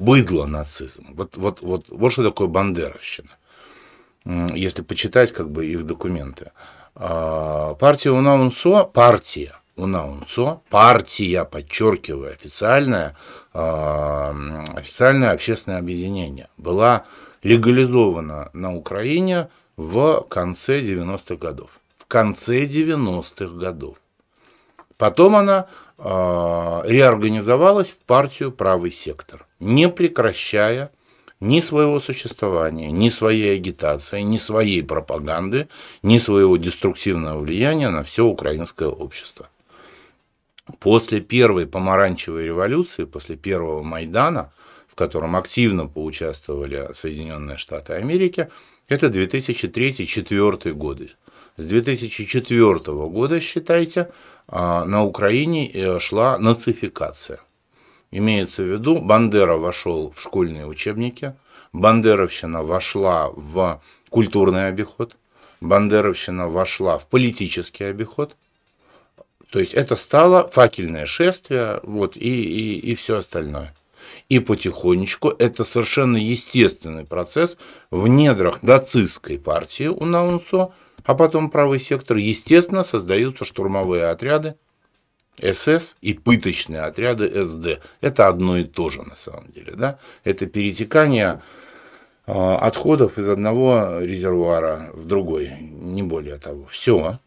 быдло нацизм. Вот, вот, вот, вот что такое бандеровщина, если почитать как бы их документы. А, партия Унаунсо, партия Унаунсо, партия, подчеркиваю, официальное, а, официальное общественное объединение, была легализована на Украине в конце 90-х годов. В конце 90-х годов. Потом она э, реорганизовалась в партию «Правый сектор» не прекращая ни своего существования, ни своей агитации, ни своей пропаганды, ни своего деструктивного влияния на все украинское общество. После первой помаранчевой революции, после первого Майдана, в котором активно поучаствовали Соединенные Штаты Америки, это 2003-2004 годы. С 2004 года, считайте, а, на Украине э, шла нацификация. Имеется в виду, Бандера вошел в школьные учебники, Бандеровщина вошла в культурный обиход, Бандеровщина вошла в политический обиход. То есть это стало факельное шествие вот, и, и, и все остальное. И потихонечку это совершенно естественный процесс в недрах нацистской партии у Наунсо, а потом правый сектор, естественно, создаются штурмовые отряды, СС и пыточные отряды СД. Это одно и то же на самом деле. Да? Это перетекание а, отходов из одного резервуара в другой, не более того. Все.